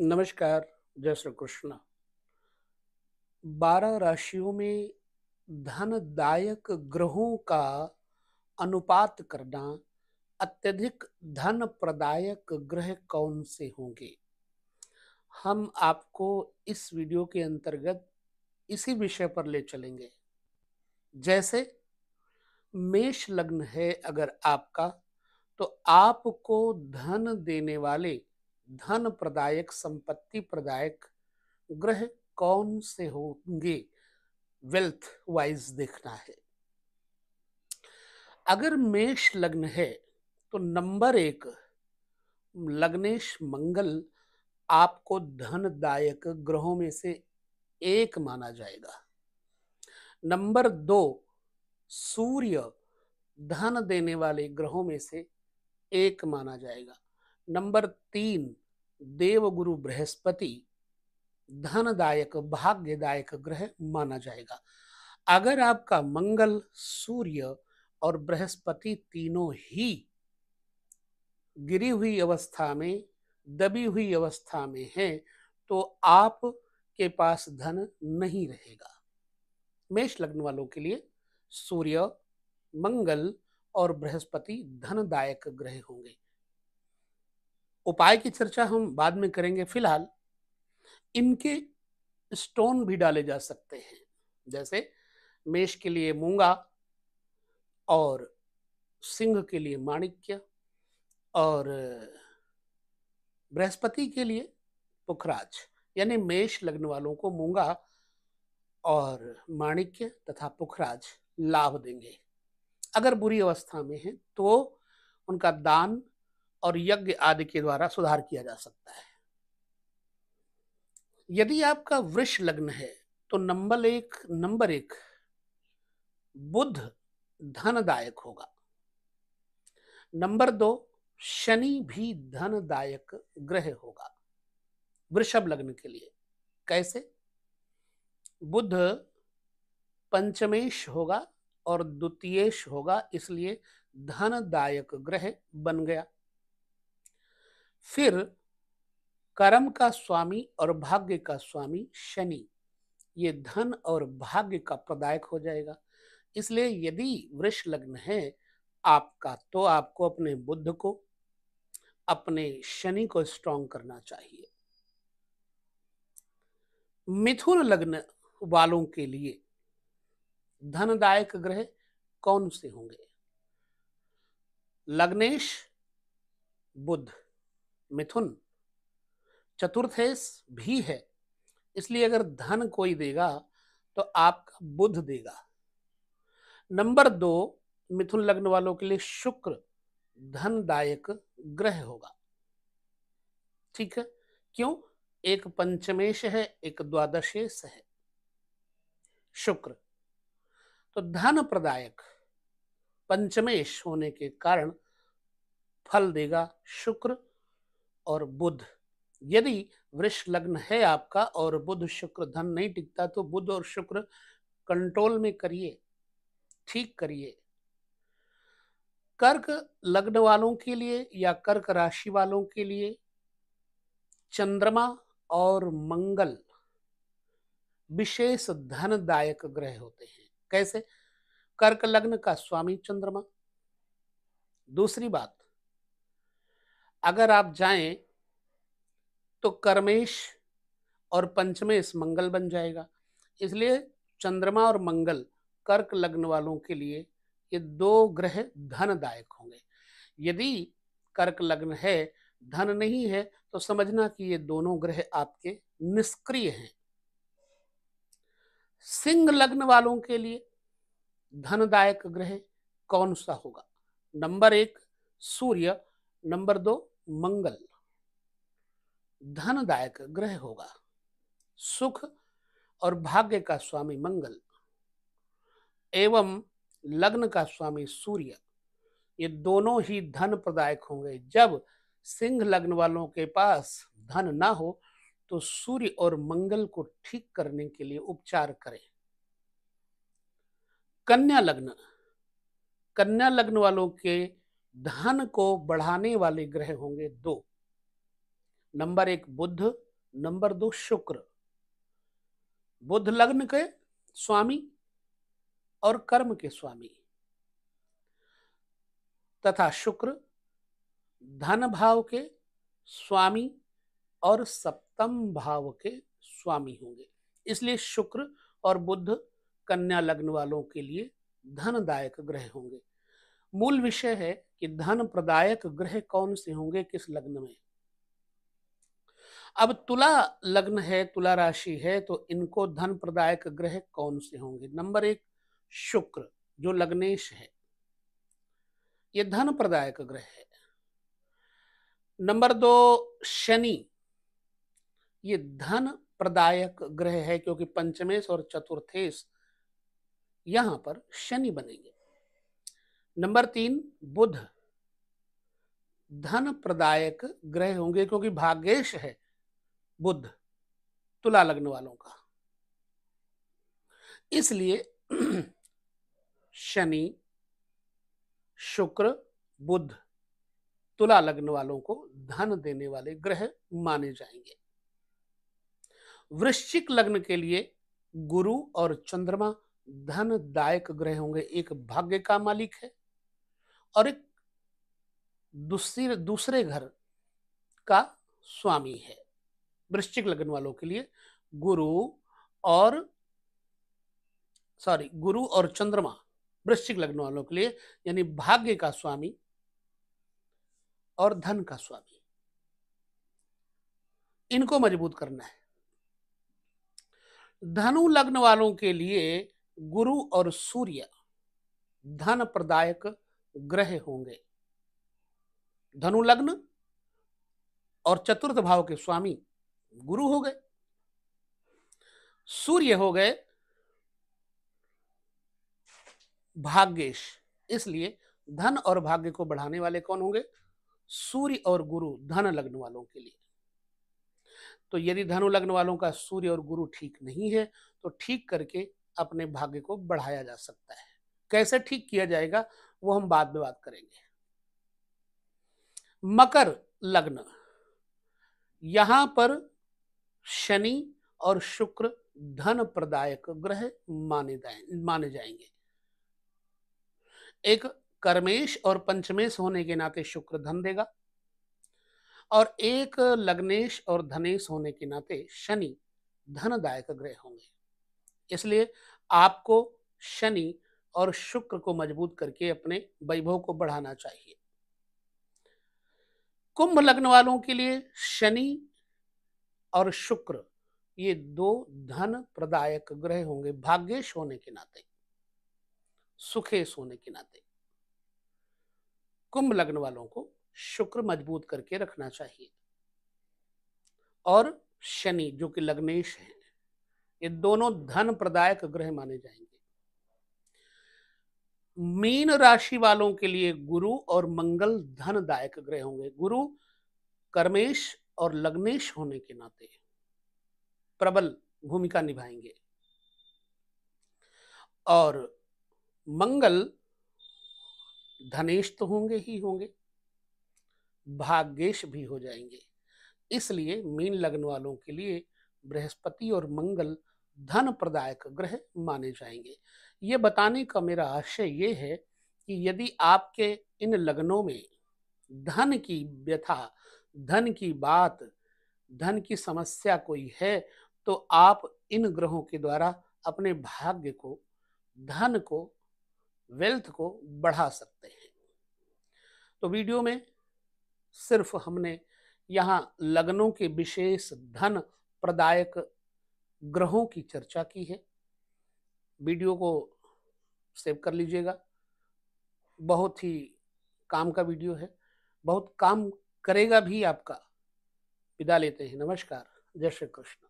नमस्कार जय श्री कृष्ण बारह राशियों में धनदायक ग्रहों का अनुपात करना अत्यधिक धन प्रदायक ग्रह कौन से होंगे हम आपको इस वीडियो के अंतर्गत इसी विषय पर ले चलेंगे जैसे मेष लग्न है अगर आपका तो आपको धन देने वाले धन प्रदायक संपत्ति प्रदायक ग्रह कौन से होंगे वेल्थ वाइज देखना है अगर मेष लग्न है तो नंबर एक लग्नेश मंगल आपको धनदायक ग्रहों में से एक माना जाएगा नंबर दो सूर्य धन देने वाले ग्रहों में से एक माना जाएगा नंबर तीन देवगुरु बृहस्पति धनदायक भाग्यदायक ग्रह माना जाएगा अगर आपका मंगल सूर्य और बृहस्पति तीनों ही गिरी हुई अवस्था में दबी हुई अवस्था में है तो आप के पास धन नहीं रहेगा मेष लग्न वालों के लिए सूर्य मंगल और बृहस्पति धनदायक ग्रह होंगे उपाय की चर्चा हम बाद में करेंगे फिलहाल इनके स्टोन भी डाले जा सकते हैं जैसे मेष के लिए मूंगा और सिंह के लिए माणिक्य और बृहस्पति के लिए पुखराज यानी मेष लग्न वालों को मूंगा और माणिक्य तथा पुखराज लाभ देंगे अगर बुरी अवस्था में है तो उनका दान और यज्ञ आदि के द्वारा सुधार किया जा सकता है यदि आपका वृष लग्न है तो नंबर एक नंबर एक बुध धनदायक होगा नंबर दो शनि भी धनदायक ग्रह होगा वृषभ लग्न के लिए कैसे बुध पंचमेश होगा और द्वितीयेश होगा इसलिए धनदायक ग्रह बन गया फिर कर्म का स्वामी और भाग्य का स्वामी शनि ये धन और भाग्य का प्रदायक हो जाएगा इसलिए यदि वृक्ष लग्न है आपका तो आपको अपने बुद्ध को अपने शनि को स्ट्रॉन्ग करना चाहिए मिथुन लग्न वालों के लिए धनदायक ग्रह कौन से होंगे लग्नेश बुद्ध मिथुन चतुर्थेश भी है इसलिए अगर धन कोई देगा तो आपका बुध देगा नंबर दो मिथुन लग्न वालों के लिए शुक्र धनदायक ग्रह होगा ठीक है क्यों एक पंचमेश है एक द्वादशेश है शुक्र तो धन प्रदायक पंचमेश होने के कारण फल देगा शुक्र और बुध यदि वृक्ष लग्न है आपका और बुध शुक्र धन नहीं टिकता तो बुध और शुक्र कंट्रोल में करिए ठीक करिए कर्क लग्न वालों के लिए या कर्क राशि वालों के लिए चंद्रमा और मंगल विशेष धनदायक ग्रह होते हैं कैसे कर्क लग्न का स्वामी चंद्रमा दूसरी बात अगर आप जाएं तो कर्मेश और पंचमेश मंगल बन जाएगा इसलिए चंद्रमा और मंगल कर्क लग्न वालों के लिए ये दो ग्रह धनदायक होंगे यदि कर्क लग्न है धन नहीं है तो समझना कि ये दोनों ग्रह आपके निष्क्रिय हैं सिंह लग्न वालों के लिए धनदायक ग्रह कौन सा होगा नंबर एक सूर्य नंबर दो मंगल धनदायक ग्रह होगा सुख और भाग्य का स्वामी मंगल एवं लग्न का स्वामी सूर्य ये दोनों ही धन प्रदायक होंगे जब सिंह लग्न वालों के पास धन ना हो तो सूर्य और मंगल को ठीक करने के लिए उपचार करें कन्या लग्न कन्या लग्न वालों के धन को बढ़ाने वाले ग्रह होंगे दो नंबर एक बुद्ध नंबर दो शुक्र बुद्ध लग्न के स्वामी और कर्म के स्वामी तथा शुक्र धन भाव के स्वामी और सप्तम भाव के स्वामी होंगे इसलिए शुक्र और बुद्ध कन्या लग्न वालों के लिए धनदायक ग्रह होंगे मूल विषय है कि धन प्रदायक ग्रह कौन से होंगे किस लग्न में अब तुला लग्न है तुला राशि है तो इनको धन प्रदायक ग्रह कौन से होंगे नंबर एक शुक्र जो लग्नेश है ये धन प्रदायक ग्रह है नंबर दो शनि ये धन प्रदायक ग्रह है क्योंकि पंचमेश और चतुर्थेश यहां पर शनि बनेंगे नंबर तीन बुध धन प्रदायक ग्रह होंगे क्योंकि भाग्येश है बुद्ध तुला लग्न वालों का इसलिए शनि शुक्र बुद्ध तुला लग्न वालों को धन देने वाले ग्रह माने जाएंगे वृश्चिक लग्न के लिए गुरु और चंद्रमा धन दायक ग्रह होंगे एक भाग्य का मालिक है और एक दूसरे दूसरे घर का स्वामी है वृश्चिक लग्न वालों के लिए गुरु और सॉरी गुरु और चंद्रमा वृश्चिक लग्न वालों के लिए यानी भाग्य का स्वामी और धन का स्वामी इनको मजबूत करना है धनु लग्न वालों के लिए गुरु और सूर्य धन प्रदायक ग्रह होंगे धनु लग्न और चतुर्थ भाव के स्वामी गुरु हो गए सूर्य हो गए भाग्येश इसलिए धन और भाग्य को बढ़ाने वाले कौन होंगे सूर्य और गुरु धन लग्न वालों के लिए तो यदि धनु लग्न वालों का सूर्य और गुरु ठीक नहीं है तो ठीक करके अपने भाग्य को बढ़ाया जा सकता है कैसे ठीक किया जाएगा वो हम बाद में बात करेंगे मकर लग्न यहां पर शनि और शुक्र धन प्रदायक ग्रह माने माने जाएंगे एक कर्मेश और पंचमेश होने के नाते शुक्र धन देगा और एक लग्नेश और धनेश होने के नाते शनि धनदायक ग्रह होंगे इसलिए आपको शनि और शुक्र को मजबूत करके अपने वैभव को बढ़ाना चाहिए कुंभ लग्न वालों के लिए शनि और शुक्र ये दो धन प्रदायक ग्रह होंगे भाग्येश होने के नाते सुखेश होने के नाते कुंभ लग्न वालों को शुक्र मजबूत करके रखना चाहिए और शनि जो कि लग्नेश है ये दोनों धन प्रदायक ग्रह माने जाएंगे मीन राशि वालों के लिए गुरु और मंगल धन दायक ग्रह होंगे गुरु कर्मेश और लग्नेश होने के नाते प्रबल भूमिका निभाएंगे और मंगल धनेश तो होंगे ही होंगे भाग्येश भी हो जाएंगे इसलिए मीन लग्न वालों के लिए बृहस्पति और मंगल धन प्रदायक ग्रह माने जाएंगे ये बताने का मेरा आशय ये है कि यदि आपके इन लग्नों में धन की व्यथा धन की बात धन की समस्या कोई है तो आप इन ग्रहों के द्वारा अपने भाग्य को धन को वेल्थ को बढ़ा सकते हैं तो वीडियो में सिर्फ हमने यहाँ लग्नों के विशेष धन प्रदायक ग्रहों की चर्चा की है वीडियो को सेव कर लीजिएगा बहुत ही काम का वीडियो है बहुत काम करेगा भी आपका विदा लेते हैं नमस्कार जय श्री कृष्ण